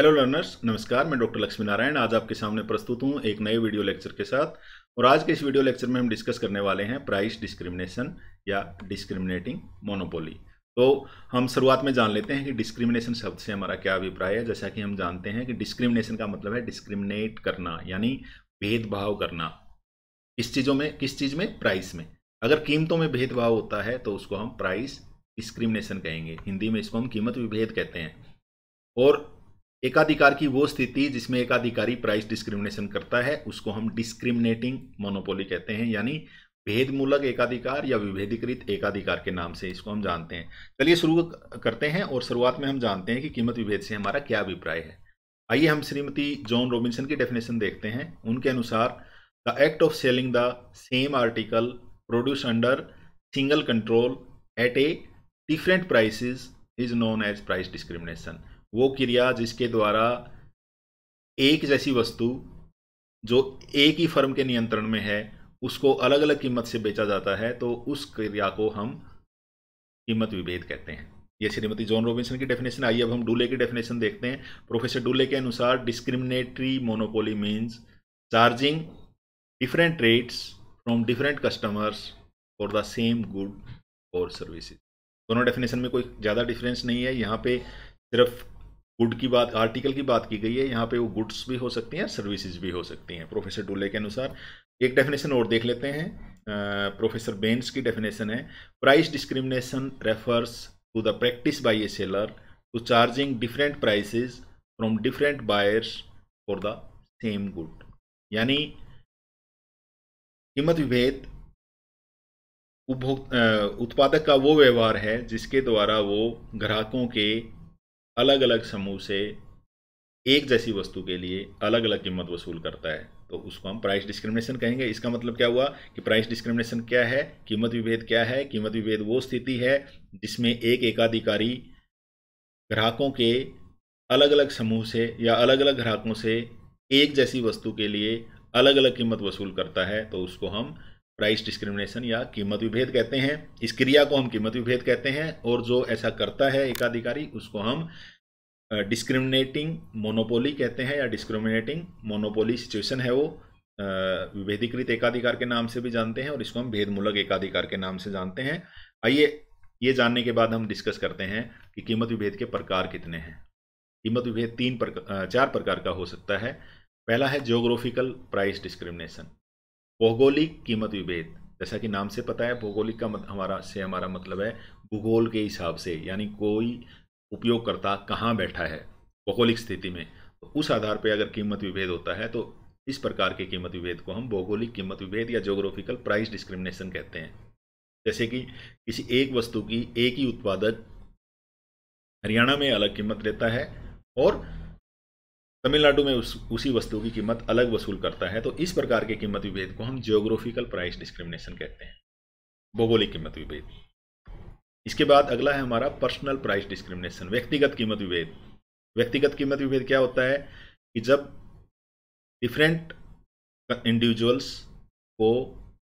hello learners नमस्कार मैं doctor Lakshmi Narayan आज आपके सामने प्रस्तुत हूँ एक नए वीडियो लेक्चर के साथ और आज के इस वीडियो लेक्चर में हम डिस्कस करने वाले हैं प्राइस डिस्क्रिमिनेशन या डिस्क्रिमिनेटिंग मोनोपोली तो हम शुरुआत में जान लेते हैं कि डिस्क्रिमिनेशन शब्द से हमारा क्या अभिप्राय है जैसा कि हम जानते हैं कि डिस्क्रिमिनेशन का मतलब है डिस्क्रिमिनेट करना यानी भेदभाव करना किस चीज़ों में किस चीज़ में प्राइस में अगर कीमतों में भेदभाव होता है तो उसको हम प्राइस डिस्क्रिमिनेशन कहेंगे हिंदी में इसको हम कीमत विभेद कहते हैं और एकाधिकार की वो स्थिति जिसमें एकाधिकारी प्राइस डिस्क्रिमिनेशन करता है उसको हम डिस्क्रिमिनेटिंग मोनोपोली कहते हैं यानी भेदमूलक एकाधिकार या विभेदीकृत एकाधिकार के नाम से इसको हम जानते हैं चलिए शुरू करते हैं और शुरुआत में हम जानते हैं कि कीमत विभेद से हमारा क्या अभिप्राय है आइए हम श्रीमती जॉन रॉबिन्सन की डेफिनेशन देखते हैं उनके अनुसार the act of selling the same article produce under single control at a different prices is known as price discrimination वो क्रिया जिसके द्वारा एक जैसी वस्तु जो एक ही फर्म के नियंत्रण में है उसको अलग अलग कीमत से बेचा जाता है तो उस क्रिया को हम कीमत विभेद कहते हैं ये श्रीमती जॉन रॉबिन्सन की डेफिनेशन आई अब हम डूले की डेफिनेशन देखते हैं प्रोफेसर डूले के अनुसार discriminatory monopoly means charging different rates from different customers for the same good और सर्विसेज दोनों डेफिनेशन में कोई ज़्यादा डिफरेंस नहीं है यहाँ पे सिर्फ गुड की बात आर्टिकल की बात की गई है यहाँ पे वो गुड्स भी हो सकती हैं सर्विसेज भी हो सकती हैं प्रोफेसर डोले के अनुसार एक डेफिनेशन और देख लेते हैं प्रोफेसर बेंस की डेफिनेशन है price discrimination refers to the practice by a seller to charging different prices from different buyers for the same good यानी कीमत विभेद उपभोक्ता उत्पादक का वो व्यवहार है जिसके द्वारा वो ग्राहकों के अलग अलग समूह से एक जैसी वस्तु के लिए अलग अलग कीमत वसूल करता है तो उसको हम प्राइस डिस्क्रिमिनेशन कहेंगे इसका मतलब क्या हुआ कि प्राइस डिस्क्रिमिनेशन क्या है कीमत विभेद क्या है कीमत विभेद वो स्थिति है जिसमें एक एकाधिकारी ग्राहकों के अलग अलग समूह से या अलग अलग ग्राहकों से एक जैसी वस्तु के लिए अलग अलग कीमत वसूल करता है तो उसको हम प्राइस डिस्क्रिमिनेशन या कीमत विभेद कहते हैं इस क्रिया को हम कीमत विभेद कहते हैं और जो ऐसा करता है एकाधिकारी उसको हम डिस्क्रिमिनेटिंग मोनोपोली कहते हैं या डिस्क्रिमिनेटिंग मोनोपोली सिचुएशन है वो विभेदीकृत एकाधिकार के नाम से भी जानते हैं और इसको हम भेदमूलक एकाधिकार के नाम से जानते हैं आइए ये जानने के बाद हम डिस्कस करते हैं कि कीमत विभेद के प्रकार कितने हैं कीमत विभेद तीन प्रकार चार प्रकार का हो सकता है पहला है जियोग्राफिकल प्राइस डिस्क्रिमिनेशन भौगोलिक कीमत विभेद जैसा कि नाम से पता है भौगोलिक का मत, हमारा से हमारा मतलब है भूगोल के हिसाब से यानी कोई उपयोगकर्ता कहाँ बैठा है भौगोलिक स्थिति में तो उस आधार पर अगर कीमत विभेद होता है तो इस प्रकार के कीमत विभेद को हम भौगोलिक कीमत विभेद या जोग्राफिकल प्राइस डिस्क्रिमिनेशन कहते हैं जैसे कि किसी एक वस्तु की एक ही उत्पादक हरियाणा में अलग कीमत लेता है और तमिलनाडु में उस उसी वस्तु की कीमत अलग वसूल करता है तो इस प्रकार के कीमत विभेद को हम जियोग्राफिकल प्राइस डिस्क्रिमिनेशन कहते हैं भौगोलिक कीमत विभेद इसके बाद अगला है हमारा पर्सनल प्राइस डिस्क्रिमिनेशन व्यक्तिगत कीमत विभेद व्यक्तिगत कीमत विभेद क्या होता है कि जब डिफरेंट इंडिविजुअल्स को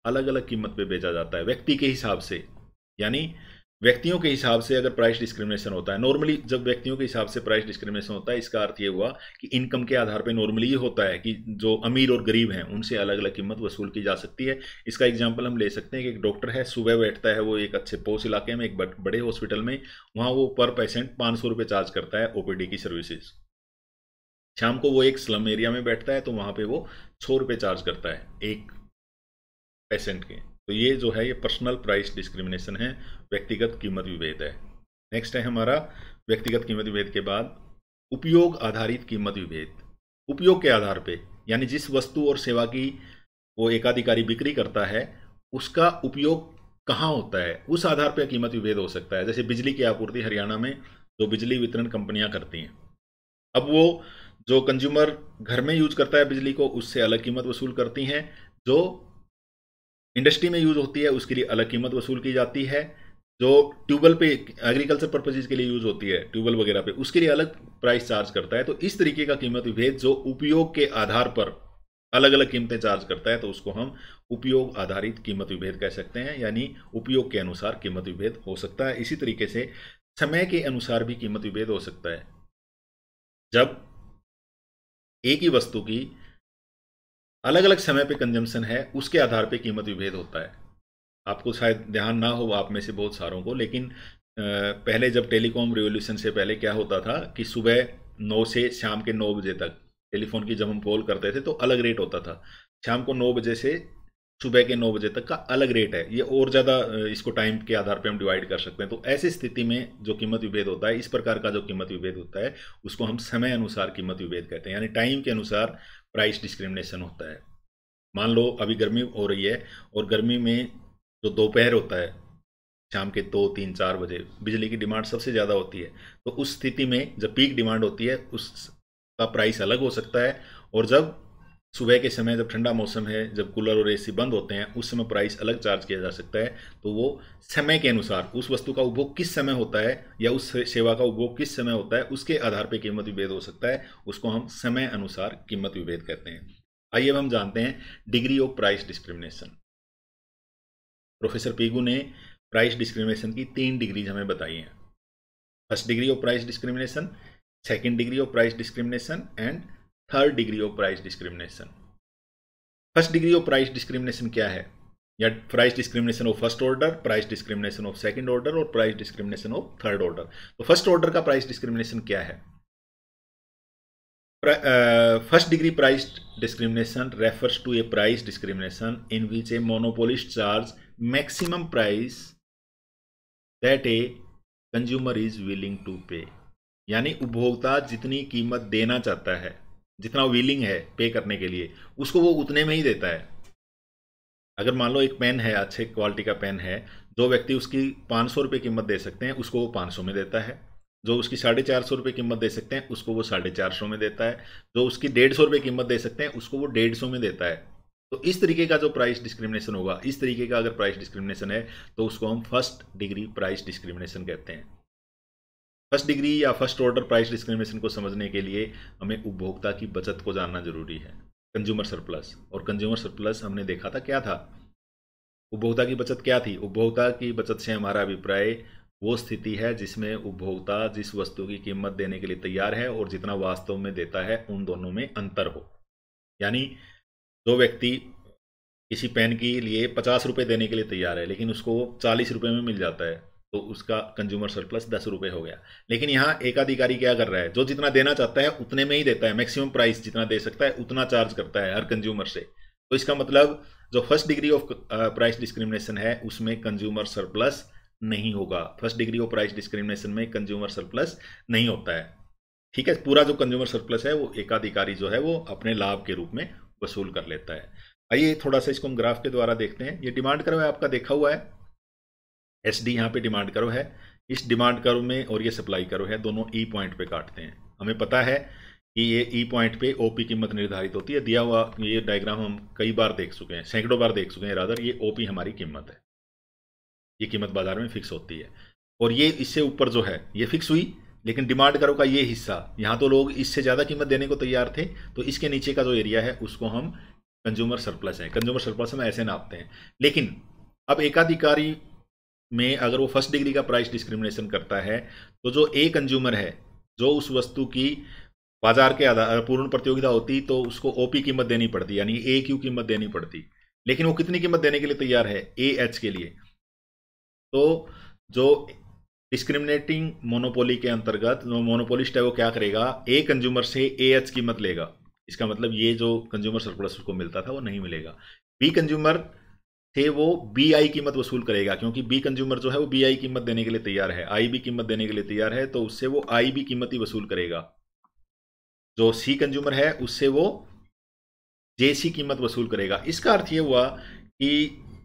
अलग अलग कीमत पे बेचा जाता है व्यक्ति के हिसाब से यानी व्यक्तियों के हिसाब से अगर प्राइस डिस्क्रिमिनेशन होता है नॉर्मली जब व्यक्तियों के हिसाब से प्राइस डिस्क्रिमिनेशन होता है इसका अर्थ ये हुआ कि इनकम के आधार पर नॉर्मली ये होता है कि जो अमीर और गरीब हैं उनसे अलग अलग कीमत वसूल की जा सकती है इसका एग्जाम्पल हम ले सकते हैं कि एक डॉक्टर है सुबह बैठता है वो एक अच्छे पोस्ट इलाके में एक बड़े हॉस्पिटल में वहाँ वो पर पेशेंट पाँच सौ चार्ज करता है ओपीडी की सर्विसेज शाम को वो एक स्लम एरिया में बैठता है तो वहाँ पे वो सौ रुपये चार्ज करता है एक पेशेंट के तो ये जो है ये पर्सनल प्राइस डिस्क्रिमिनेशन है व्यक्तिगत कीमत विभेद है नेक्स्ट है हमारा व्यक्तिगत कीमत विभेद के बाद उपयोग आधारित कीमत विभेद उपयोग के आधार पे यानी जिस वस्तु और सेवा की वो एकाधिकारी बिक्री करता है उसका उपयोग कहाँ होता है उस आधार पर कीमत विभेद हो सकता है जैसे बिजली की आपूर्ति हरियाणा में जो बिजली वितरण कंपनियां करती हैं अब वो जो कंज्यूमर घर में यूज करता है बिजली को उससे अलग कीमत वसूल करती हैं जो इंडस्ट्री में यूज़ होती है उसके लिए अलग कीमत वसूल की जाती है जो ट्यूबवेल पे एग्रीकल्चर पर्पजेज के लिए यूज़ होती है ट्यूबवेल वगैरह पे उसके लिए अलग प्राइस चार्ज करता है तो इस तरीके का कीमत विभेद जो उपयोग के आधार पर अलग अलग कीमतें चार्ज करता है तो उसको हम उपयोग आधारित कीमत विभेद कह सकते हैं यानी उपयोग के अनुसार कीमत विभेद हो सकता है इसी तरीके से समय के अनुसार भी कीमत विभेद हो सकता है जब एक ही वस्तु की अलग अलग समय पे कंजम्पशन है उसके आधार पे कीमत विभेद होता है आपको शायद ध्यान ना हो आप में से बहुत सारों को लेकिन पहले जब टेलीकॉम रिवोल्यूशन से पहले क्या होता था कि सुबह नौ से शाम के नौ बजे तक टेलीफोन की जब हम कॉल करते थे तो अलग रेट होता था शाम को नौ बजे से सुबह के नौ बजे तक का अलग रेट है ये और ज़्यादा इसको टाइम के आधार पे हम डिवाइड कर सकते हैं तो ऐसी स्थिति में जो कीमत विभेद होता है इस प्रकार का जो कीमत विभेद होता है उसको हम समय अनुसार कीमत विभेद कहते हैं यानी टाइम के अनुसार प्राइस डिस्क्रिमिनेशन होता है मान लो अभी गर्मी हो रही है और गर्मी में जो दोपहर होता है शाम के दो तीन चार बजे बिजली की डिमांड सबसे ज़्यादा होती है तो उस स्थिति में जब पीक डिमांड होती है उसका प्राइस अलग हो सकता है और जब सुबह के समय जब ठंडा मौसम है जब कूलर और एसी बंद होते हैं उस समय प्राइस अलग चार्ज किया जा सकता है तो वो समय के अनुसार उस वस्तु का उपभोग किस समय होता है या उस सेवा का उपभोग किस समय होता है उसके आधार पर कीमत विभेद हो सकता है उसको हम समय अनुसार कीमत विभेद कहते हैं आइए अब हम जानते हैं degree of price discrimination professor Pigou ने प्राइस डिस्क्रिमिनेशन की तीन डिग्रीज हमें बताई हैं first degree of price discrimination second degree of price discrimination and third degree of price discrimination first degree of price discrimination क्या है या price discrimination of first order price discrimination of second order और price discrimination of third order तो first order का price discrimination क्या है first degree price discrimination refers to a price discrimination in which a monopolist charge maximum price that a consumer is willing to pay यानी उपभोक्ता जितनी कीमत देना चाहता है जितना विलिंग है पे करने के लिए उसको वो उतने में ही देता है अगर मान लो एक पेन है अच्छे क्वालिटी का पेन है जो व्यक्ति उसकी पाँच सौ रुपये कीमत दे सकते हैं उसको वो पाँच सौ में देता है जो उसकी साढ़े चार सौ रुपये कीमत दे सकते हैं उसको वो साढ़े चार सौ में देता है जो उसकी डेढ़ सौ रुपये कीमत दे सकते हैं उसको वो डेढ़ सौ में देता है तो इस तरीके का जो प्राइस डिस्क्रिमिनेशन होगा इस तरीके का अगर प्राइस डिस्क्रिमिनेशन है तो उसको हम फर्स्ट डिग्री प्राइस डिस्क्रिमिनेशन कहते हैं फर्स्ट डिग्री या फर्स्ट ऑर्डर प्राइस डिस्क्रिमिनेशन को समझने के लिए हमें उपभोक्ता की बचत को जानना जरूरी है कंज्यूमर सरप्लस और कंज्यूमर सरप्लस हमने देखा था क्या था उपभोक्ता की बचत क्या थी उपभोक्ता की बचत से हमारा अभिप्राय वो स्थिति है जिसमें उपभोक्ता जिस वस्तु की कीमत देने के लिए तैयार है और जितना वास्तव में देता है उन दोनों में अंतर हो यानी जो व्यक्ति किसी पेन के लिए पचास रुपये देने के लिए तैयार है लेकिन उसको चालीस रुपये में मिल जाता है तो उसका कंज्यूमर सरप्लस दस रुपये हो गया लेकिन यहाँ एक अधिकारी क्या कर रहा है जो जितना देना चाहता है उतने में ही देता है मैक्सिमम प्राइस जितना दे सकता है उतना चार्ज करता है हर कंज्यूमर से तो इसका मतलब जो first degree of price discrimination है उसमें कंज्यूमर सरप्लस नहीं होगा first degree of price discrimination में कंज्यूमर सरप्लस नहीं होता है ठीक है पूरा जो कंज्यूमर सरप्लस है वो एकाधिकारी जो है वो अपने लाभ के रूप में वसूल कर लेता है आइए थोड़ा सा इसको हम ग्राफ के द्वारा देखते हैं ये डिमांड करवा आपका देखा हुआ है एस डी यहाँ पर डिमांड करो है इस डिमांड करो में और ये सप्लाई करो है दोनों ई e पॉइंट पे काटते हैं हमें पता है कि ये ई e पॉइंट पे ओपी कीमत निर्धारित होती है दिया हुआ ये डायग्राम हम कई बार देख चुके हैं सैकड़ों बार देख चुके हैं राधर ये ओपी हमारी कीमत है ये कीमत बाजार में फिक्स होती है और ये इससे ऊपर जो है ये फिक्स हुई लेकिन डिमांड करो का ये हिस्सा यहाँ तो लोग इससे ज़्यादा कीमत देने को तैयार थे तो इसके नीचे का जो एरिया है उसको हम कंज्यूमर सरप्लस हैं कंज्यूमर सरप्लस हम ऐसे नापते हैं लेकिन अब एकाधिकारी में अगर वो फर्स्ट डिग्री का प्राइस डिस्क्रिमिनेशन करता है तो जो ए कंज्यूमर है जो उस वस्तु की बाजार के आधार पूर्ण प्रतियोगिता होती तो उसको ओपी कीमत देनी पड़ती यानी ए क्यू कीमत देनी पड़ती लेकिन वो कितनी कीमत देने के लिए तैयार है ए एच के लिए तो जो डिस्क्रिमिनेटिंग मोनोपोली के अंतर्गत मोनोपोलिस्ट है वो क्या करेगा ए कंज्यूमर से ए एच कीमत लेगा इसका मतलब ये जो कंज्यूमर सरप्लस उसको मिलता था वो नहीं मिलेगा बी कंज्यूमर थे वो बी आई कीमत वसूल करेगा क्योंकि बी कंज्यूमर जो है वो बी आई कीमत देने के लिए तैयार है आई बी कीमत देने के लिए तैयार है तो उससे वो आई बी कीमत ही वसूल करेगा जो सी कंज्यूमर है उससे वो जे सी कीमत वसूल करेगा इसका अर्थ ये हुआ कि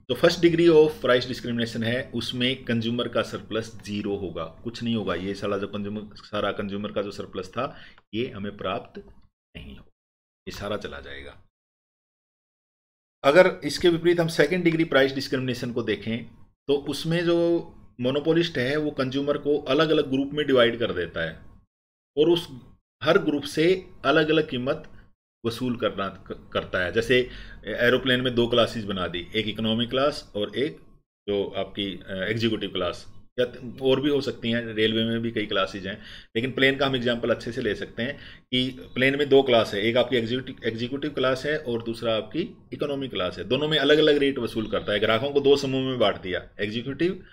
जो first degree of price discrimination है उसमें कंज्यूमर का सरप्लस जीरो होगा कुछ नहीं होगा ये सारा जो कंज्यूमर सारा कंज्यूमर का जो सरप्लस था ये हमें प्राप्त नहीं होगा ये सारा चला जाएगा अगर इसके विपरीत हम सेकेंड डिग्री प्राइस डिस्क्रिमिनेशन को देखें तो उसमें जो मोनोपोलिस्ट है वो कंज्यूमर को अलग अलग ग्रुप में डिवाइड कर देता है और उस हर ग्रुप से अलग अलग कीमत वसूल करना करता है जैसे एरोप्लेन में दो क्लासेस बना दी एक इकोनॉमिक क्लास और एक जो आपकी एग्जीक्यूटिव uh, क्लास या और भी हो सकती हैं रेलवे में भी कई क्लासेज हैं लेकिन प्लेन का हम एग्जाम्पल अच्छे से ले सकते हैं कि प्लेन में दो क्लास है एक आपकी एग्जीक्यूटिव क्लास है और दूसरा आपकी इकोनॉमी क्लास है दोनों में अलग अलग रेट वसूल करता है ग्राहकों को दो समूह में बांट दिया एग्जीक्यूटिव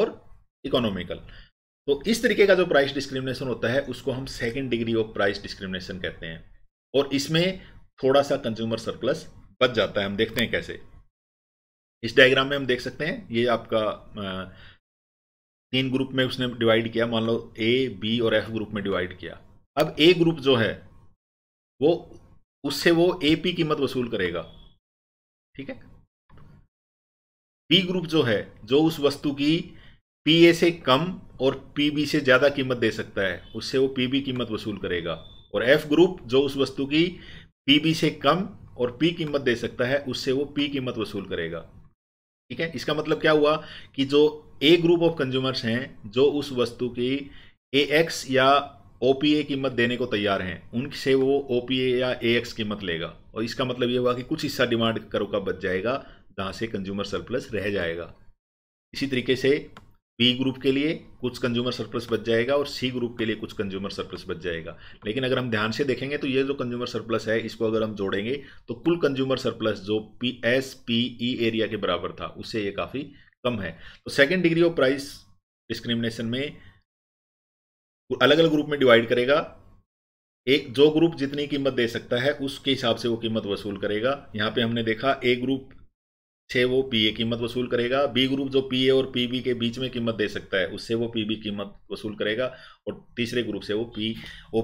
और इकोनॉमिकल तो इस तरीके का जो प्राइस डिस्क्रिमिनेशन होता है उसको हम second degree of price discrimination कहते हैं और इसमें थोड़ा सा कंज्यूमर सरप्लस बच जाता है हम देखते हैं कैसे इस डायग्राम में हम देख सकते हैं ये आपका तीन ग्रुप में उसने डिवाइड किया मान लो ए बी और एफ ग्रुप में डिवाइड किया अब ए ग्रुप जो है वो उससे वो ए पी कीमत वसूल करेगा ठीक है बी ग्रुप जो है जो उस वस्तु की पी ए से कम और पी बी से ज़्यादा कीमत दे सकता है उससे वो पी बी कीमत वसूल करेगा और एफ ग्रुप जो उस वस्तु की पी बी से कम और पी कीमत दे सकता है उससे वो पी कीमत वसूल करेगा ठीक है इसका मतलब क्या हुआ कि जो ए ग्रुप ऑफ कंज्यूमर्स हैं जो उस वस्तु की ए एक्स या ओ पी ए कीमत देने को तैयार हैं उनसे वो ओ पी ए या ए एक्स कीमत लेगा और इसका मतलब ये हुआ कि कुछ हिस्सा डिमांड करो का बच जाएगा जहाँ से कंज्यूमर सरप्लस रह जाएगा इसी तरीके से बी ग्रुप के लिए कुछ कंज्यूमर सरप्लस बच जाएगा और सी ग्रुप के लिए कुछ कंज्यूमर सरप्लस बच जाएगा लेकिन अगर हम ध्यान से देखेंगे तो ये जो कंज्यूमर सरप्लस है इसको अगर हम जोड़ेंगे तो कुल कंज्यूमर सरप्लस जो P S P E area के बराबर था उससे ये काफ़ी कम है तो second degree of price discrimination में अलग अलग ग्रुप में डिवाइड करेगा एक जो ग्रुप जितनी कीमत दे सकता है उसके हिसाब से वो कीमत वसूल करेगा यहाँ पे हमने देखा ए ग्रुप से वो पीए कीमत वसूल करेगा बी ग्रुप जो ए और पीबी के बीच में कीमत दे सकता है उससे वो पीबी कीमत वसूल करेगा और तीसरे ग्रुप से वो पी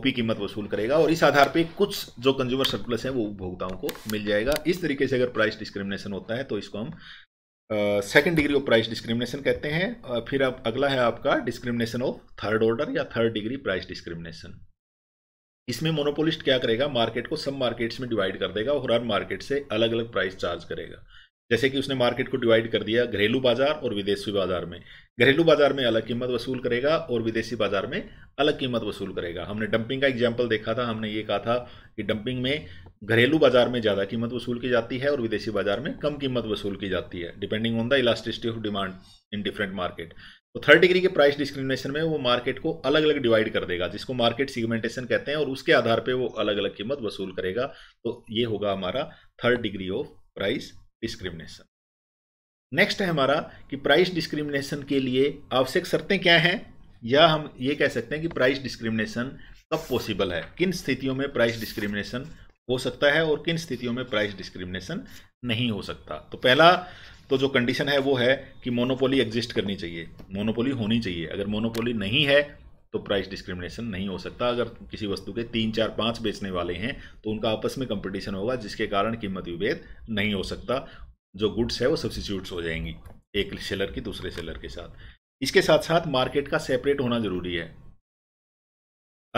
पी कीमत वसूल करेगा और इस आधार पे कुछ जो कंज्यूमर सरप्लस है वो उपभोक्ताओं को मिल जाएगा इस तरीके से अगर प्राइस डिस्क्रिमिनेशन होता है तो इसको हम second degree of price discrimination कहते हैं फिर अब अगला है आपका डिस्क्रिमिनेशन ऑफ थर्ड ऑर्डर या थर्ड डिग्री प्राइस डिस्क्रिमिनेशन इसमें मोनोपोलिस्ट क्या करेगा मार्केट को सब मार्केट्स में डिवाइड कर देगा और हर मार्केट से अलग अलग प्राइस चार्ज करेगा जैसे कि उसने मार्केट को डिवाइड कर दिया घरेलू बाजार और विदेशी बाजार में घरेलू बाजार में अलग कीमत वसूल करेगा और विदेशी बाजार में अलग कीमत वसूल करेगा हमने डंपिंग का एग्जाम्पल देखा था हमने ये कहा था कि डंपिंग में घरेलू बाजार में ज़्यादा कीमत वसूल की जाती है और विदेशी बाजार में कम कीमत वसूल की जाती है depending on the elasticity of demand in different market तो थर्ड डिग्री के प्राइस डिस्क्रिमिनेशन में वो मार्केट को अलग अलग डिवाइड कर देगा जिसको मार्केट सीगमेंटेशन कहते हैं और उसके आधार पर वो अलग अलग कीमत वसूल करेगा तो ये होगा हमारा third degree of price discrimination next है हमारा कि प्राइस डिस्क्रिमिनेशन के लिए आवश्यक शर्तें क्या हैं या हम ये कह सकते हैं कि प्राइस डिस्क्रिमिनेशन कब पॉसिबल है किन स्थितियों में प्राइस डिस्क्रिमिनेशन हो सकता है और किन स्थितियों में प्राइस डिस्क्रिमिनेशन नहीं हो सकता तो पहला तो जो कंडीशन है वो है कि मोनोपोली एग्जिस्ट करनी चाहिए मोनोपोली होनी चाहिए अगर मोनोपोली नहीं है तो प्राइस डिस्क्रिमिनेशन नहीं हो सकता अगर किसी वस्तु के तीन चार पाँच बेचने वाले हैं तो उनका आपस में कंपटीशन होगा जिसके कारण कीमत विभेद नहीं हो सकता जो गुड्स है वो सब्सिट्यूट्स हो जाएंगी एक सेलर की दूसरे सेलर के साथ इसके साथ साथ मार्केट का सेपरेट होना जरूरी है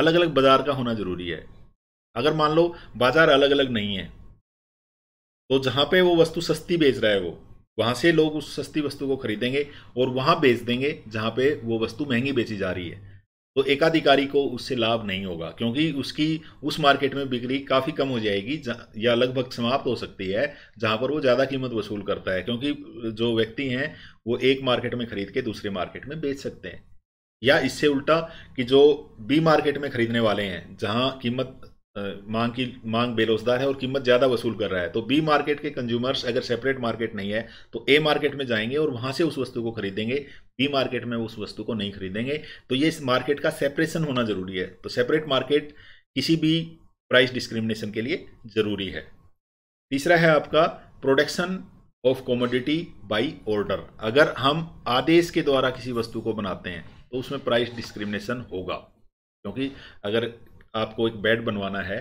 अलग अलग बाजार का होना जरूरी है अगर मान लो बाजार अलग अलग नहीं है तो जहां पे वो वस्तु सस्ती बेच रहा है वो वहां से लोग उस सस्ती वस्तु को खरीदेंगे और वहां बेच देंगे जहां पे वो वस्तु महंगी बेची जा रही है तो एकाधिकारी को उससे लाभ नहीं होगा क्योंकि उसकी उस मार्केट में बिक्री काफ़ी कम हो जाएगी या लगभग समाप्त हो सकती है जहाँ पर वो ज़्यादा कीमत वसूल करता है क्योंकि जो व्यक्ति हैं वो एक मार्केट में खरीद के दूसरे मार्केट में बेच सकते हैं या इससे उल्टा कि जो बी मार्केट में खरीदने वाले हैं जहाँ कीमत मांग की मांग बेरोजगार है और कीमत ज़्यादा वसूल कर रहा है तो बी मार्केट के कंज्यूमर्स अगर सेपरेट मार्केट नहीं है तो ए मार्केट में जाएंगे और वहाँ से उस वस्तु को खरीदेंगे बी मार्केट में उस वस्तु को नहीं खरीदेंगे तो ये इस मार्केट का सेपरेशन होना ज़रूरी है तो सेपरेट मार्केट किसी भी प्राइस डिस्क्रिमिनेशन के लिए ज़रूरी है तीसरा है आपका production of commodity by order अगर हम आदेश के द्वारा किसी वस्तु को बनाते हैं तो उसमें प्राइस डिस्क्रिमिनेशन होगा क्योंकि अगर आपको एक बेड बनवाना है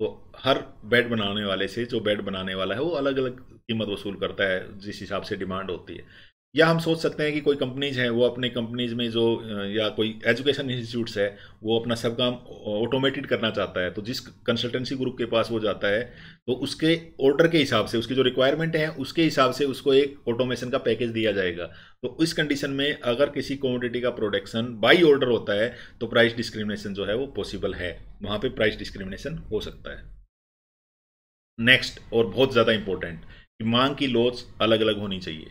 तो हर बेड बनाने वाले से जो बेड बनाने वाला है वो अलग अलग कीमत वसूल करता है जिस हिसाब से डिमांड होती है या हम सोच सकते हैं कि कोई कंपनीज हैं वो अपने कंपनीज में जो या कोई एजुकेशन इंस्टीट्यूट्स है वो अपना सब काम ऑटोमेटेड करना चाहता है तो जिस कंसल्टेंसी ग्रुप के पास वो जाता है तो उसके ऑर्डर के हिसाब से उसकी जो रिक्वायरमेंट है उसके हिसाब से उसको एक ऑटोमेशन का पैकेज दिया जाएगा तो इस कंडीशन में अगर किसी कॉमोडिटी का प्रोडक्शन बाई ऑर्डर होता है तो प्राइस डिस्क्रिमिनेशन जो है वो पॉसिबल है वहाँ पर प्राइस डिस्क्रिमिनेशन हो सकता है नेक्स्ट और बहुत ज़्यादा इंपॉर्टेंट कि मांग की लोच अलग अलग होनी चाहिए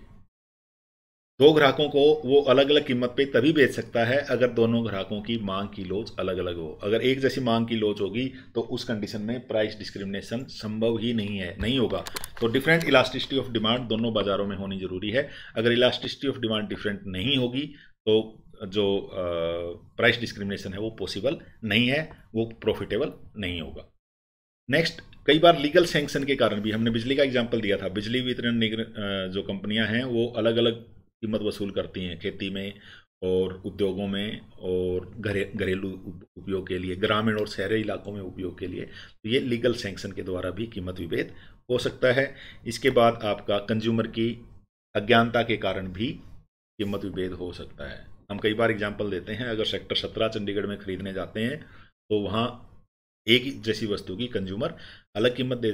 दो ग्राहकों को वो अलग अलग कीमत पे तभी बेच सकता है अगर दोनों ग्राहकों की मांग की लोच अलग अलग हो अगर एक जैसी मांग की लोच होगी तो उस कंडीशन में प्राइस डिस्क्रिमिनेशन संभव ही नहीं है नहीं होगा तो डिफरेंट इलास्टिसिटी ऑफ डिमांड दोनों बाजारों में होनी जरूरी है अगर इलास्टिसिटी ऑफ डिमांड डिफरेंट नहीं होगी तो जो प्राइस डिस्क्रिमिनेशन है वो पॉसिबल नहीं है वो प्रॉफिटेबल नहीं होगा नेक्स्ट कई बार लीगल सेंक्शन के कारण भी हमने बिजली का एग्जाम्पल दिया था बिजली वितरण जो कंपनियां हैं वो अलग अलग कीमत वसूल करती हैं खेती में और उद्योगों में और घरे घरेलू उपयोग के लिए ग्रामीण और शहरी इलाकों में उपयोग के लिए तो ये लीगल सेंक्शन के द्वारा भी कीमत विभेद हो सकता है इसके बाद आपका कंज्यूमर की अज्ञानता के कारण भी कीमत विभेद हो सकता है हम कई बार एग्जाम्पल देते हैं अगर सेक्टर सत्रह चंडीगढ़ में खरीदने जाते हैं तो वहाँ एक जैसी वस्तु की कंज्यूमर अलग कीमत दे,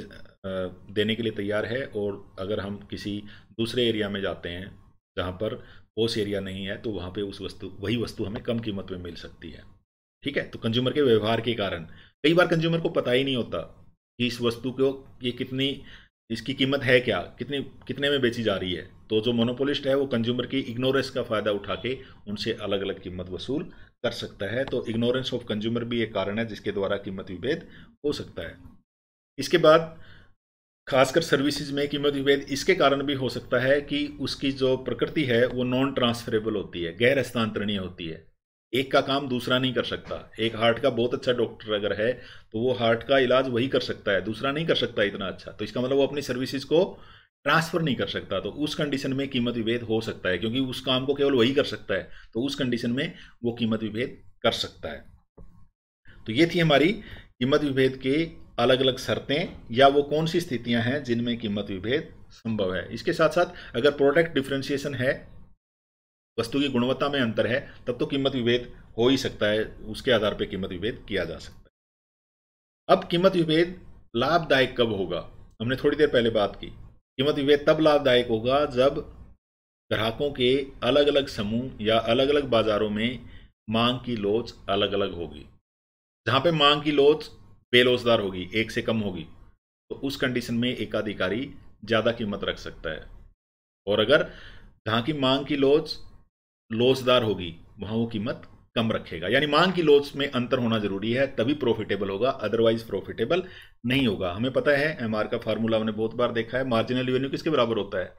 देने के लिए तैयार है और अगर हम किसी दूसरे एरिया में जाते हैं जहाँ पर पोस एरिया नहीं है तो वहाँ पे उस वस्तु वही वस्तु हमें कम कीमत में मिल सकती है ठीक है तो कंज्यूमर के व्यवहार के कारण कई बार कंज्यूमर को पता ही नहीं होता कि इस वस्तु को ये कितनी इसकी कीमत है क्या कितने कितने में बेची जा रही है तो जो मोनोपोलिस्ट है वो कंज्यूमर की इग्नोरेंस का फ़ायदा उठा के उनसे अलग अलग कीमत वसूल कर सकता है तो इग्नोरेंस ऑफ कंज्यूमर भी एक कारण है जिसके द्वारा कीमत विभेद हो सकता है इसके बाद खासकर सर्विसेज में कीमत विभेद इसके कारण भी हो सकता है कि उसकी जो प्रकृति है वो नॉन ट्रांसफरेबल होती है गैर हस्तांतरणीय होती है एक का काम दूसरा नहीं कर सकता एक हार्ट का बहुत अच्छा डॉक्टर अगर है तो वो हार्ट का इलाज वही कर सकता है दूसरा नहीं कर सकता इतना अच्छा तो इसका मतलब वो अपनी सर्विसेज को ट्रांसफर नहीं कर सकता तो उस कंडीशन में कीमत विभेद हो सकता है क्योंकि उस काम को केवल वही कर सकता है तो उस कंडीशन में वो कीमत विभेद कर सकता है तो ये थी हमारी कीमत विभेद के अलग अलग शर्तें या वो कौन सी स्थितियां हैं जिनमें कीमत विभेद संभव है इसके साथ साथ अगर प्रोडक्ट डिफ्रेंशिएशन है वस्तु की गुणवत्ता में अंतर है तब तो कीमत विभेद हो ही सकता है उसके आधार पर कीमत विभेद किया जा सकता है अब कीमत विभेद लाभदायक कब होगा हमने थोड़ी देर पहले बात की कीमत विभेद तब लाभदायक होगा जब ग्राहकों के अलग अलग समूह या अलग अलग बाजारों में मांग की लोच अलग अलग होगी जहां पे मांग की लोथ बेलोजदार होगी एक से कम होगी तो उस कंडीशन में एकाधिकारी ज़्यादा कीमत रख सकता है और अगर जहां की मांग की लोच लोचदार होगी वहां वो कीमत कम रखेगा यानी मांग की लोच में अंतर होना जरूरी है तभी प्रॉफिटेबल होगा अदरवाइज प्रॉफिटेबल नहीं होगा हमें पता है एम का फॉर्मूला हमने बहुत बार देखा है मार्जिनल रिवेन्यू किसके बराबर होता है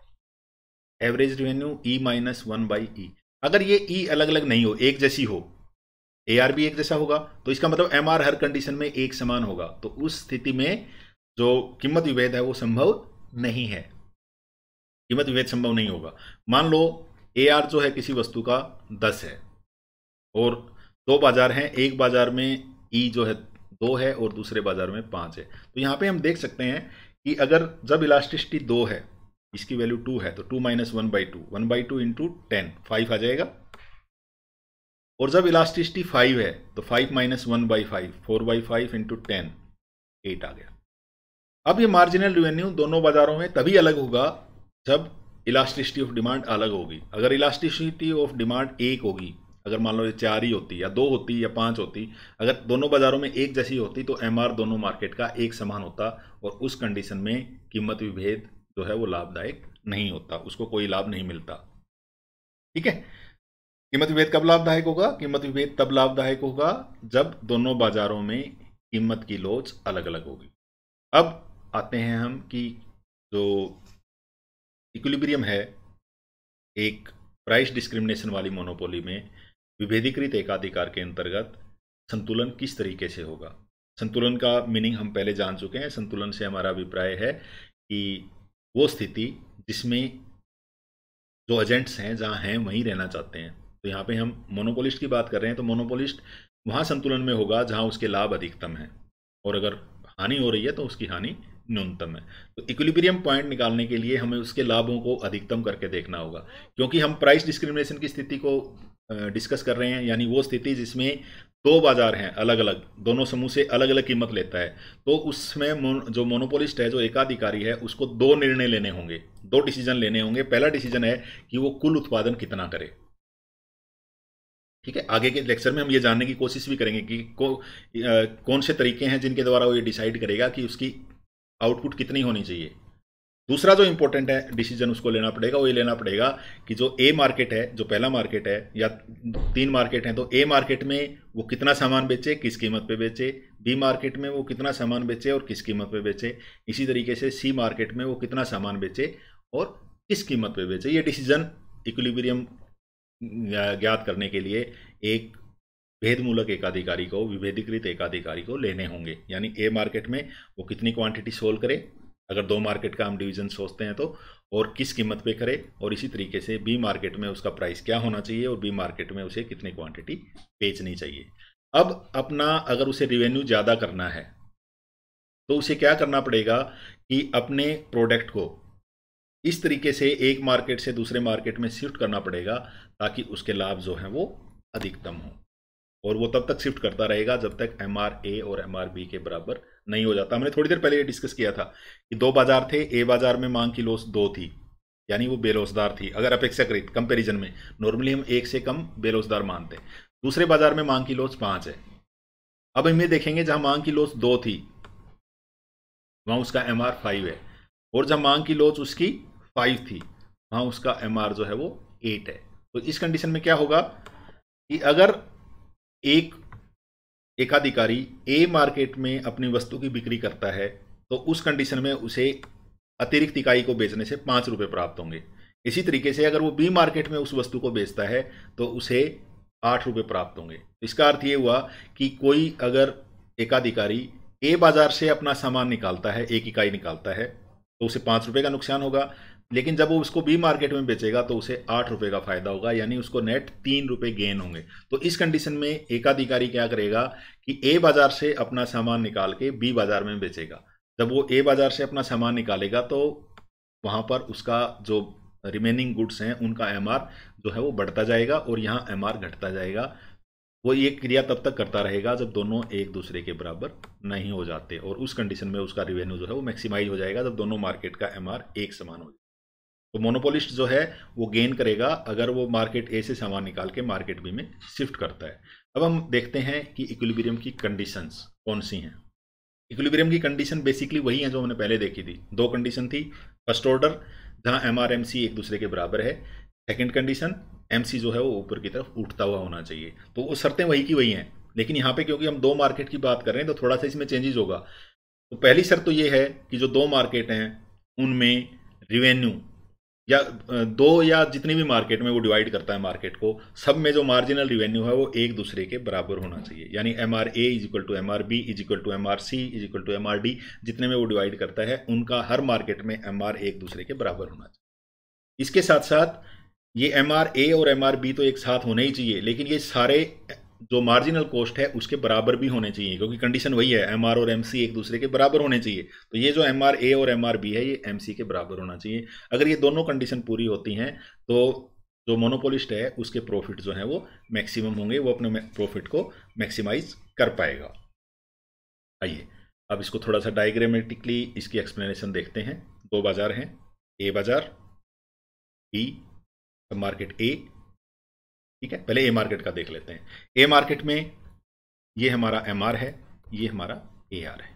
average revenue E minus one by E अगर ये ई e अलग अलग नहीं हो एक जैसी हो ए आर भी एक जैसा होगा तो इसका मतलब एम आर हर कंडीशन में एक समान होगा तो उस स्थिति में जो कीमत विभेद है वो संभव नहीं है कीमत विभेद संभव नहीं होगा मान लो ए आर जो है किसी वस्तु का दस है और दो बाजार हैं एक बाजार में ई e जो है दो है और दूसरे बाजार में पाँच है तो यहाँ पे हम देख सकते हैं कि अगर जब इलास्टिसिटी दो है इसकी वैल्यू टू है तो two minus one by two one by two into ten five आ जाएगा और जब इलास्टिसिटी फाइव है तो five minus one by five four by five into ten eight आ गया अब ये मार्जिनल रिवेन्यू दोनों बाजारों में तभी अलग होगा जब इलास्टिसिटी ऑफ डिमांड अलग होगी अगर इलास्टिसिटी ऑफ डिमांड एक होगी अगर मान लो ये चार ही होती या दो होती या पांच होती अगर दोनों बाज़ारों में एक जैसी होती तो एम दोनों मार्केट का एक समान होता और उस कंडीशन में कीमत विभेद जो है वो लाभदायक नहीं होता उसको कोई लाभ नहीं मिलता ठीक है कीमत विभेद कब लाभदायक होगा कीमत विभेद तब लाभदायक होगा जब दोनों बाजारों में कीमत की लोच अलग अलग होगी अब आते हैं हम कि जो इक्विलिब्रियम है एक प्राइस डिस्क्रिमिनेशन वाली मोनोपोली में विभेदीकृत एकाधिकार के अंतर्गत संतुलन किस तरीके से होगा संतुलन का मीनिंग हम पहले जान चुके हैं संतुलन से हमारा अभिप्राय है कि वो स्थिति जिसमें जो एजेंट्स हैं जहाँ हैं वहीं रहना चाहते हैं तो यहाँ पे हम मोनोपोलिस्ट की बात कर रहे हैं तो मोनोपोलिस्ट वहाँ संतुलन में होगा जहाँ उसके लाभ अधिकतम है और अगर हानि हो रही है तो उसकी हानि न्यूनतम है तो इक्विलिब्रियम पॉइंट निकालने के लिए हमें उसके लाभों को अधिकतम करके देखना होगा क्योंकि हम प्राइस डिस्क्रिमिनेशन की स्थिति को डिस्कस कर रहे हैं यानी वो स्थिति जिसमें दो बाजार हैं अलग अलग दोनों समूह से अलग अलग कीमत लेता है तो उसमें जो मोनोपोलिस्ट है जो एकाधिकारी है उसको दो निर्णय लेने होंगे दो डिसीजन लेने होंगे पहला डिसीजन है कि वो कुल उत्पादन कितना करे ठीक है आगे के लेक्चर में हम ये जानने की कोशिश भी करेंगे कि को, आ, कौन से तरीके हैं जिनके द्वारा वो ये डिसाइड करेगा कि उसकी आउटपुट कितनी होनी चाहिए दूसरा जो इंपॉर्टेंट है डिसीजन उसको लेना पड़ेगा वो ये लेना पड़ेगा कि जो ए मार्केट है जो पहला मार्केट है या तीन मार्केट हैं तो ए मार्केट में वो कितना सामान बेचे किस कीमत पे बेचे बी मार्केट में वो कितना सामान बेचे और किस कीमत पे बेचे इसी तरीके से सी मार्केट में वो कितना सामान बेचे और किस कीमत पे बेचे ये डिसीजन इक्विलिब्रियम ज्ञात करने के लिए एक भेदमूलक एकाधिकारी को विभेदीकृत एकाधिकारी को लेने होंगे यानी ए मार्केट में वो कितनी क्वांटिटी सोल्व करे अगर दो मार्केट का हम डिवीजन सोचते हैं तो और किस कीमत पे करे और इसी तरीके से बी मार्केट में उसका प्राइस क्या होना चाहिए और बी मार्केट में उसे कितनी क्वांटिटी बेचनी चाहिए अब अपना अगर उसे रिवेन्यू ज़्यादा करना है तो उसे क्या करना पड़ेगा कि अपने प्रोडक्ट को इस तरीके से एक मार्केट से दूसरे मार्केट में शिफ्ट करना पड़ेगा ताकि उसके लाभ जो हैं वो अधिकतम हो और वो तब तक शिफ्ट करता रहेगा जब तक एम और एम के बराबर नहीं हो जाता हमने थोड़ी देर पहले ये डिस्कस किया था कि दो बाजार थे ए बाजार में मांग की लोस दो थी यानी वो बेरोजदार थी अगर अपेक्षाकृत कंपेरिजन में नॉर्मली हम एक से कम बेरोजदार मानते हैं दूसरे बाजार में मांग की लोस पांच है अब हम ये देखेंगे जहां मांग की लोस दो थी वहां उसका एम आर फाइव है और जहां मांग की लोच उसकी फाइव थी हाँ उसका एम जो है वो एट है तो इस कंडीशन में क्या होगा कि अगर एक एकाधिकारी ए मार्केट में अपनी वस्तु की बिक्री करता है तो उस कंडीशन में उसे अतिरिक्त इकाई को बेचने से पाँच रुपये प्राप्त होंगे इसी तरीके से अगर वो बी मार्केट में उस वस्तु को बेचता है तो उसे आठ रुपये प्राप्त होंगे इसका अर्थ ये हुआ कि कोई अगर एकाधिकारी ए बाजार से अपना सामान निकालता है एक इकाई निकालता है तो उसे पाँच रुपये का नुकसान होगा लेकिन जब वो उसको बी मार्केट में बेचेगा तो उसे आठ रुपये का फायदा होगा यानी उसको नेट तीन रुपये गेन होंगे तो इस कंडीशन में एकाधिकारी क्या करेगा कि ए बाजार से अपना सामान निकाल के बी बाजार में बेचेगा जब वो ए बाजार से अपना सामान निकालेगा तो वहां पर उसका जो रिमेनिंग गुड्स हैं उनका एम जो है वो बढ़ता जाएगा और यहाँ एम घटता जाएगा वो ये क्रिया तब तक करता रहेगा जब दोनों एक दूसरे के बराबर नहीं हो जाते और उस कंडीशन में उसका रिवेन्यू जो है वो मैक्सिमाइज हो जाएगा जब दोनों मार्केट का एम एक समान हो जाए तो मोनोपोलिस्ट जो है वो गेन करेगा अगर वो मार्केट ए से सामान निकाल के मार्केट बी में शिफ्ट करता है अब हम देखते हैं कि इक्विलिब्रियम की कंडीशंस कौन सी हैं इक्विलिब्रियम की कंडीशन बेसिकली वही है जो हमने पहले देखी थी दो कंडीशन थी फर्स्ट ऑर्डर जहाँ एम आर एम सी एक दूसरे के बराबर है सेकेंड कंडीशन एम सी जो है वो ऊपर की तरफ उठता हुआ होना चाहिए तो वो शर्तें वही की वही हैं लेकिन यहाँ पे क्योंकि हम दो मार्केट की बात कर रहे हैं तो थोड़ा सा इसमें चेंजेस होगा तो पहली शर्त तो ये है कि जो दो मार्केट हैं उनमें रिवेन्यू या दो या जितनी भी मार्केट में वो डिवाइड करता है मार्केट को सब में जो मार्जिनल रिवेन्यू है वो एक दूसरे के बराबर होना चाहिए यानी M R A is equal to M R B is equal to M R C is equal to M R D जितने में वो डिवाइड करता है उनका हर मार्केट में एम आर एक दूसरे के बराबर होना चाहिए इसके साथ साथ ये एम आर ए और एम आर बी तो एक साथ होने ही चाहिए लेकिन ये सारे जो मार्जिनल कॉस्ट है उसके बराबर भी होने चाहिए क्योंकि कंडीशन वही है एम और एम एक दूसरे के बराबर होने चाहिए तो ये जो एम ए और एम बी है ये एम के बराबर होना चाहिए अगर ये दोनों कंडीशन पूरी होती हैं तो जो मोनोपोलिस्ट है उसके प्रॉफिट जो है वो मैक्सिमम होंगे वो अपने प्रॉफिट को मैक्सिमाइज कर पाएगा आइए अब इसको थोड़ा सा डायग्रामेटिकली इसकी एक्सप्लेनेशन देखते हैं दो बाजार हैं ए बाजार बी मार्केट ए ठीक है पहले ए मार्केट का देख लेते हैं ए मार्केट में ये हमारा एम है ये हमारा ए है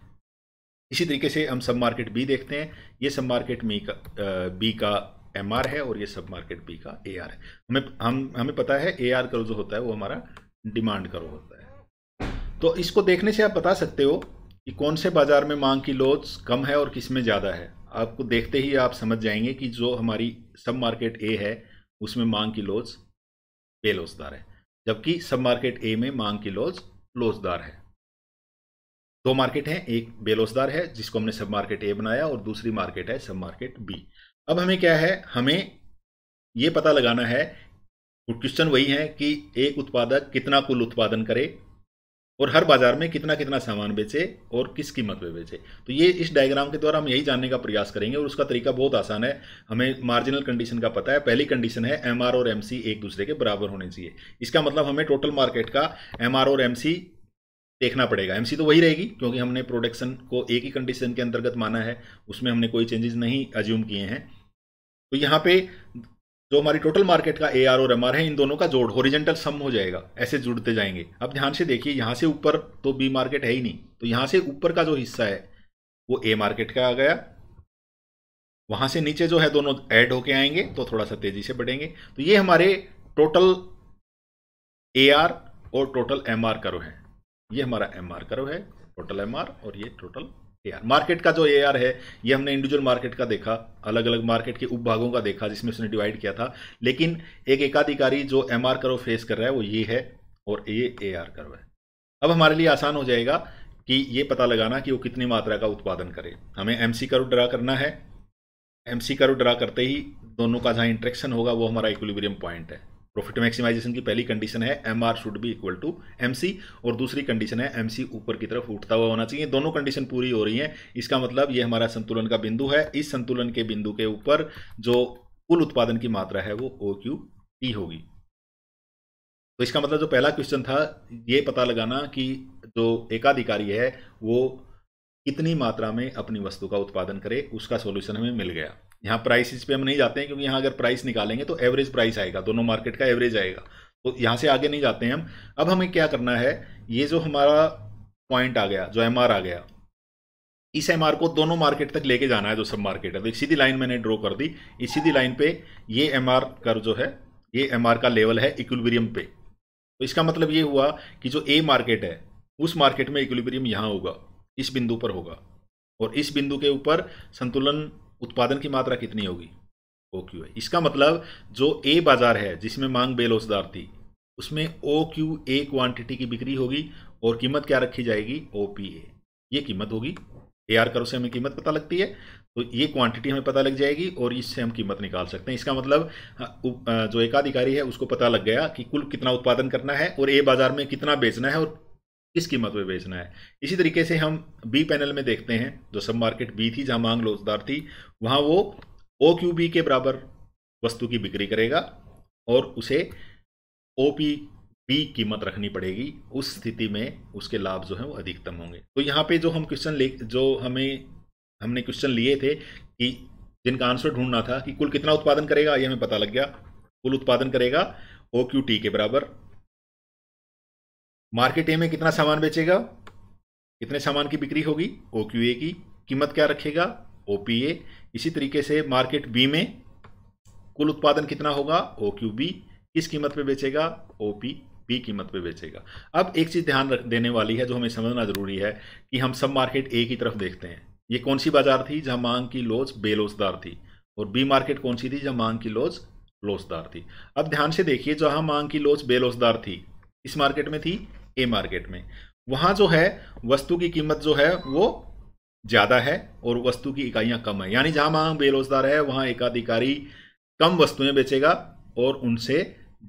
इसी तरीके से हम सब मार्केट बी देखते हैं ये सब मार्केट मी का बी का एम है और ये सब मार्केट बी का ए है हमें हम हमें पता है ए आर का जो होता है वो हमारा डिमांड करो होता है तो इसको देखने से आप बता सकते हो कि कौन से बाज़ार में मांग की लोज कम है और किस में ज़्यादा है आपको देखते ही आप समझ जाएंगे कि जो हमारी सब मार्केट ए है उसमें मांग की लोज बेलोजदार है जबकि सब मार्केट ए में मांग की लॉज लोजदार है दो मार्केट हैं एक बेलोजदार है जिसको हमने सब मार्केट ए बनाया और दूसरी मार्केट है सब मार्केट बी अब हमें क्या है हमें यह पता लगाना है क्वेश्चन वही है कि एक उत्पादक कितना कुल उत्पादन करे और हर बाजार में कितना कितना सामान बेचे और किस कीमत पे बेचे तो ये इस डायग्राम के द्वारा हम यही जानने का प्रयास करेंगे और उसका तरीका बहुत आसान है हमें मार्जिनल कंडीशन का पता है पहली कंडीशन है एम और एम एक दूसरे के बराबर होने चाहिए इसका मतलब हमें टोटल मार्केट का एम और एम देखना पड़ेगा एमसी तो वही रहेगी क्योंकि हमने प्रोडक्शन को एक ही कंडीशन के अंतर्गत माना है उसमें हमने कोई चेंजेस नहीं अज्यूम किए हैं तो यहाँ पे जो हमारी टोटल मार्केट का ए आर और एम आर है इन दोनों का जोड़ होरिजेंटल सम हो जाएगा ऐसे जुड़ते जाएंगे अब ध्यान से देखिए यहाँ से ऊपर तो बी मार्केट है ही नहीं तो यहाँ से ऊपर का जो हिस्सा है वो ए मार्केट का आ गया वहाँ से नीचे जो है दोनों ऐड होके आएंगे तो थोड़ा सा तेज़ी से बढ़ेंगे तो ये हमारे टोटल ए आर और टोटल एम आर करो है ये हमारा एम आर करो है टोटल एम आर और ये टोटल एआर मार्केट का जो एआर है ये हमने इंडिविजुअल मार्केट का देखा अलग अलग मार्केट के उपभागों का देखा जिसमें उसने डिवाइड किया था लेकिन एक एकाधिकारी जो एम आर कर्व फेस कर रहा है वो ये है और ये ए आर कर्व है अब हमारे लिए आसान हो जाएगा कि ये पता लगाना कि वो कितनी मात्रा का उत्पादन करे हमें एम सी कर्व ड्रा करना है एम सी कर्व ड्रा करते ही दोनों का जहाँ इंट्रेक्शन होगा वो हमारा इक्विलिब्रियम पॉइंट है प्रॉफिट मैक्सिमाइजेशन की पहली कंडीशन है M R should be equal to M C और दूसरी कंडीशन है एम सी ऊपर की तरफ उठता हुआ होना चाहिए दोनों कंडीशन पूरी हो रही हैं इसका मतलब ये हमारा संतुलन का बिंदु है इस संतुलन के बिंदु के ऊपर जो कुल उत्पादन की मात्रा है वो ओ क्यू टी होगी तो इसका मतलब जो पहला क्वेश्चन था ये पता लगाना कि जो एकाधिकारी है वो कितनी मात्रा में अपनी वस्तु का उत्पादन करे उसका सॉल्यूशन हमें मिल गया यहाँ प्राइस पे हम नहीं जाते हैं क्योंकि यहाँ अगर प्राइस निकालेंगे तो एवरेज प्राइस आएगा दोनों मार्केट का एवरेज आएगा तो यहाँ से आगे नहीं जाते हैं हम अब हमें क्या करना है ये जो हमारा पॉइंट आ गया जो एम आ गया इस एम को दोनों मार्केट तक लेके जाना है जो सब मार्केट है तो सीधी लाइन मैंने ड्रॉ कर दी इस सीधी लाइन पे ये एम कर जो है ये एम का लेवल है इक्विलिब्रियम पे तो इसका मतलब ये हुआ कि जो ए मार्केट है उस मार्केट में इक्विलिब्रियम यहाँ होगा इस बिंदु पर होगा और इस बिंदु के ऊपर संतुलन उत्पादन की मात्रा कितनी होगी ओ क्यू ए इसका मतलब जो ए बाजार है जिसमें मांग बेलोसदार थी उसमें ओ क्यू ए क्वांटिटी की बिक्री होगी और कीमत क्या रखी जाएगी ओ पी ए ये कीमत होगी ए आर करो से हमें कीमत पता लगती है तो ये क्वांटिटी हमें पता लग जाएगी और इससे हम कीमत निकाल सकते हैं इसका मतलब जो एकाधिकारी है उसको पता लग गया कि कुल कितना उत्पादन करना है और ए बाजार में कितना बेचना है और किस कीमत पे बेचना है इसी तरीके से हम बी पैनल में देखते हैं जो सब मार्केट बी थी जहां मांग लोजदार थी वहां वो ओ क्यू बी के बराबर वस्तु की बिक्री करेगा और उसे ओ पी बी कीमत रखनी पड़ेगी उस स्थिति में उसके लाभ जो हैं वो अधिकतम होंगे तो यहाँ पे जो हम क्वेश्चन ले जो हमें हमने क्वेश्चन लिए थे कि जिनका आंसर ढूंढना था कि कुल कितना उत्पादन करेगा ये हमें पता लग गया कुल उत्पादन करेगा ओ क्यू टी के बराबर मार्केट ए में कितना सामान बेचेगा कितने सामान की बिक्री होगी ओ की कीमत क्या रखेगा ओ इसी तरीके से मार्केट बी में कुल उत्पादन कितना होगा ओ किस कीमत पे बेचेगा ओ बी कीमत पे बेचेगा अब एक चीज़ ध्यान रख देने वाली है जो हमें समझना ज़रूरी है कि हम सब मार्केट ए की तरफ देखते हैं ये कौन सी बाजार थी जहाँ मांग की लोज बेलोजदार थी और बी मार्केट कौन सी थी जहाँ मांग की लोज लोजदार थी अब ध्यान से देखिए जहाँ मांग की लोज बेलोजदार थी इस मार्केट में थी ए मार्केट में वहां जो है वस्तु की कीमत जो है वो ज़्यादा है और वस्तु की इकाइयां कम है यानी जहां वहां बेरोजगार है वहां एकाधिकारी कम वस्तुएं बेचेगा और उनसे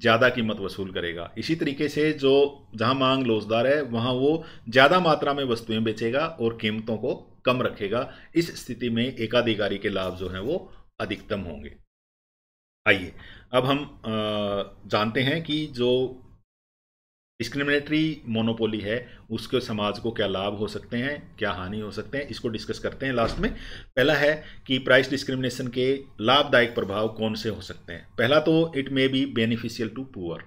ज़्यादा कीमत वसूल करेगा इसी तरीके से जो जहाँ मांग लोजदार है वहाँ वो ज़्यादा मात्रा में वस्तुएं बेचेगा और कीमतों को कम रखेगा इस स्थिति में एकाधिकारी के लाभ जो हैं वो अधिकतम होंगे आइए अब हम जानते हैं कि जो डिस्क्रिमिनेटरी मोनोपोली है उसके समाज को क्या लाभ हो सकते हैं क्या हानि हो सकते हैं इसको डिस्कस करते हैं लास्ट में पहला है कि प्राइस डिस्क्रिमिनेशन के लाभदायक प्रभाव कौन से हो सकते हैं पहला तो it may be beneficial to poor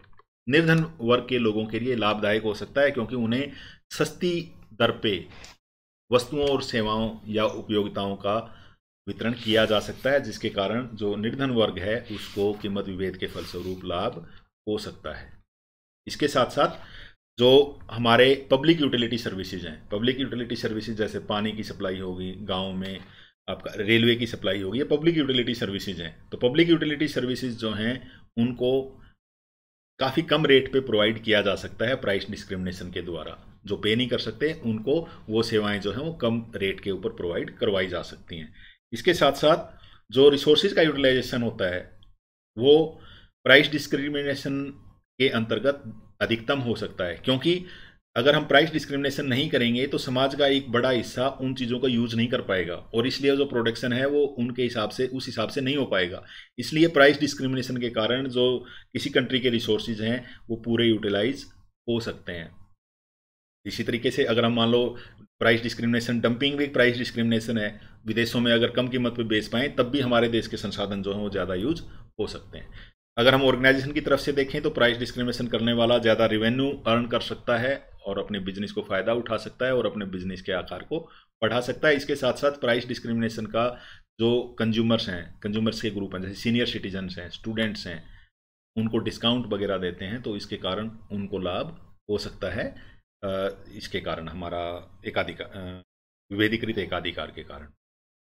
निर्धन वर्ग के लोगों के लिए लाभदायक हो सकता है क्योंकि उन्हें सस्ती दर पे वस्तुओं और सेवाओं या उपयोगिताओं का वितरण किया जा सकता है जिसके कारण जो निर्धन वर्ग है उसको कीमत विभेद के फलस्वरूप लाभ हो सकता है इसके साथ साथ जो हमारे पब्लिक यूटिलिटी सर्विसेज हैं पब्लिक यूटिलिटी सर्विसेज जैसे पानी की सप्लाई होगी गाँव में आपका रेलवे की सप्लाई होगी ये पब्लिक यूटिलिटी सर्विसेज हैं तो पब्लिक यूटिलिटी सर्विसेज जो हैं उनको काफ़ी कम रेट पे प्रोवाइड किया जा सकता है प्राइस डिस्क्रिमिनेशन के द्वारा जो पे नहीं कर सकते उनको वो सेवाएं जो हैं वो कम रेट के ऊपर प्रोवाइड करवाई जा सकती हैं इसके साथ साथ जो रिसोर्सेज का यूटिलाइजेशन होता है वो प्राइस डिस्क्रिमिनेशन के अंतर्गत अधिकतम हो सकता है क्योंकि अगर हम प्राइस डिस्क्रिमिनेशन नहीं करेंगे तो समाज का एक बड़ा हिस्सा उन चीज़ों का यूज नहीं कर पाएगा और इसलिए जो प्रोडक्शन है वो उनके हिसाब से उस हिसाब से नहीं हो पाएगा इसलिए प्राइस डिस्क्रिमिनेशन के कारण जो किसी कंट्री के रिसोर्सेज हैं वो पूरे यूटिलाइज हो सकते हैं इसी तरीके से अगर हम मान लो प्राइस डिस्क्रिमिनेशन डंपिंग भी एक प्राइस डिस्क्रिमिनेशन है विदेशों में अगर कम कीमत पर बेच पाएँ तब भी हमारे देश के संसाधन जो हैं वो ज़्यादा यूज हो सकते हैं अगर हम ऑर्गेनाइजेशन की तरफ से देखें तो प्राइस डिस्क्रिमिनेशन करने वाला ज़्यादा रेवेन्यू अर्न कर सकता है और अपने बिजनेस को फ़ायदा उठा सकता है और अपने बिजनेस के आकार को बढ़ा सकता है इसके साथ साथ प्राइस डिस्क्रिमिनेशन का जो कंज्यूमर्स हैं कंज्यूमर्स के ग्रुप हैं जैसे सीनियर सिटीजन्स हैं स्टूडेंट्स हैं उनको डिस्काउंट वगैरह देते हैं तो इसके कारण उनको लाभ हो सकता है इसके कारण हमारा एकाधिकार विभेदीकृत एकाधिकार के कारण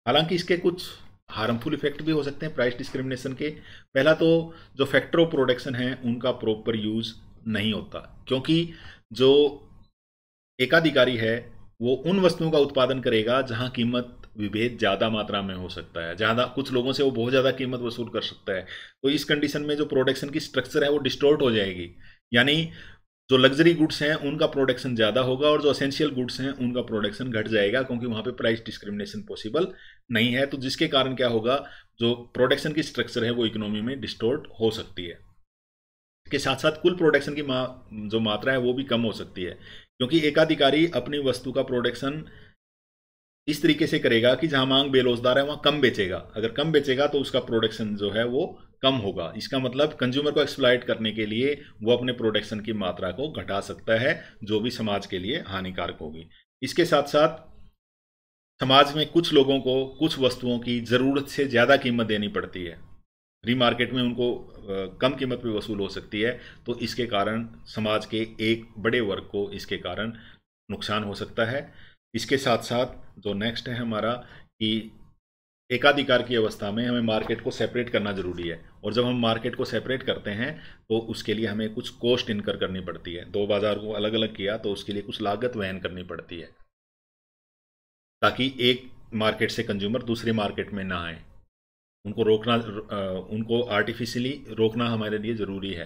हालांकि इसके कुछ हार्मफुल इफेक्ट भी हो सकते हैं प्राइस डिस्क्रिमिनेशन के पहला तो जो फैक्टर ऑफ प्रोडक्शन है उनका प्रॉपर यूज़ नहीं होता क्योंकि जो एकाधिकारी है वो उन वस्तुओं का उत्पादन करेगा जहां कीमत विभेद ज़्यादा मात्रा में हो सकता है ज़्यादा कुछ लोगों से वो बहुत ज़्यादा कीमत वसूल कर सकता है तो इस कंडीशन में जो प्रोडक्शन की स्ट्रक्चर है वो डिस्टोर्ट हो जाएगी यानी जो लग्जरी गुड्स हैं उनका प्रोडक्शन ज़्यादा होगा और जो असेंशियल गुड्स हैं उनका प्रोडक्शन घट जाएगा क्योंकि वहाँ पे प्राइस डिस्क्रिमिनेशन पॉसिबल नहीं है तो जिसके कारण क्या होगा जो प्रोडक्शन की स्ट्रक्चर है वो इकोनॉमी में डिस्टोर्ट हो सकती है के साथ साथ कुल प्रोडक्शन की मा, जो मात्रा है वो भी कम हो सकती है क्योंकि एकाधिकारी अपनी वस्तु का प्रोडक्शन इस तरीके से करेगा कि जहाँ मांग बेरोजगार है वहाँ कम बेचेगा अगर कम बेचेगा तो उसका प्रोडक्शन जो है वो कम होगा इसका मतलब कंज्यूमर को एक्सप्लाइट करने के लिए वो अपने प्रोडक्शन की मात्रा को घटा सकता है जो भी समाज के लिए हानिकारक होगी इसके साथ साथ समाज में कुछ लोगों को कुछ वस्तुओं की ज़रूरत से ज़्यादा कीमत देनी पड़ती है रीमार्केट में उनको कम कीमत पर वसूल हो सकती है तो इसके कारण समाज के एक बड़े वर्ग को इसके कारण नुकसान हो सकता है इसके साथ साथ जो नेक्स्ट है हमारा कि एकाधिकार की अवस्था में हमें मार्केट को सेपरेट करना जरूरी है और जब हम मार्केट को सेपरेट करते हैं तो उसके लिए हमें कुछ कॉस्ट इनकर करनी पड़ती है दो बाजार को अलग अलग किया तो उसके लिए कुछ लागत वहन करनी पड़ती है ताकि एक मार्केट से कंज्यूमर दूसरे मार्केट में ना आए उनको रोकना उनको आर्टिफिशियली रोकना हमारे लिए ज़रूरी है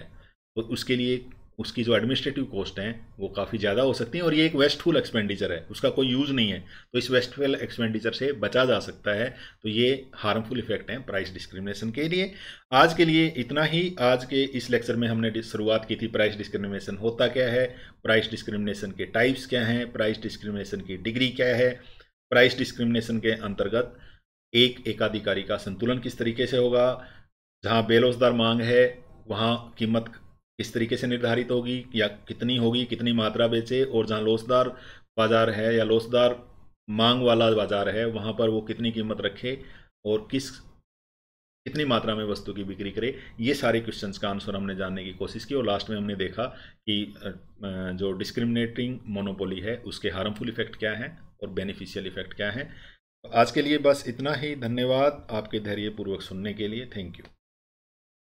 तो उसके लिए उसकी जो एडमिनिस्ट्रेटिव कॉस्ट हैं वो काफ़ी ज़्यादा हो सकती हैं और ये एक वेस्टफुल एक्सपेंडिचर है उसका कोई यूज़ नहीं है तो इस वेस्टफुल एक्सपेंडिचर से बचा जा सकता है तो ये हार्मफुल इफेक्ट हैं प्राइस डिस्क्रिमिनेशन के लिए आज के लिए इतना ही आज के इस लेक्चर में हमने शुरुआत की थी प्राइस डिस्क्रिमिनेशन होता क्या है प्राइस डिस्क्रिमिनेशन के टाइप्स क्या हैं प्राइस डिस्क्रिमिनेशन की डिग्री क्या है प्राइस डिस्क्रिमिनेशन के अंतर्गत एक एकाधिकारी का संतुलन किस तरीके से होगा जहाँ बेरोजगार मांग है वहाँ कीमत किस तरीके से निर्धारित होगी या कितनी होगी कितनी मात्रा बेचे और जहाँ लोसदार बाज़ार है या लोसदार मांग वाला बाज़ार है वहाँ पर वो कितनी कीमत रखे और किस कितनी मात्रा में वस्तु की बिक्री करे ये सारे क्वेश्चन का आंसर हमने जानने की कोशिश की और लास्ट में हमने देखा कि जो डिस्क्रिमिनेटिंग मोनोपोली है उसके हार्मफुल इफेक्ट क्या हैं और बेनिफिशियल इफेक्ट क्या हैं आज के लिए बस इतना ही धन्यवाद आपके धैर्यपूर्वक सुनने के लिए थैंक यू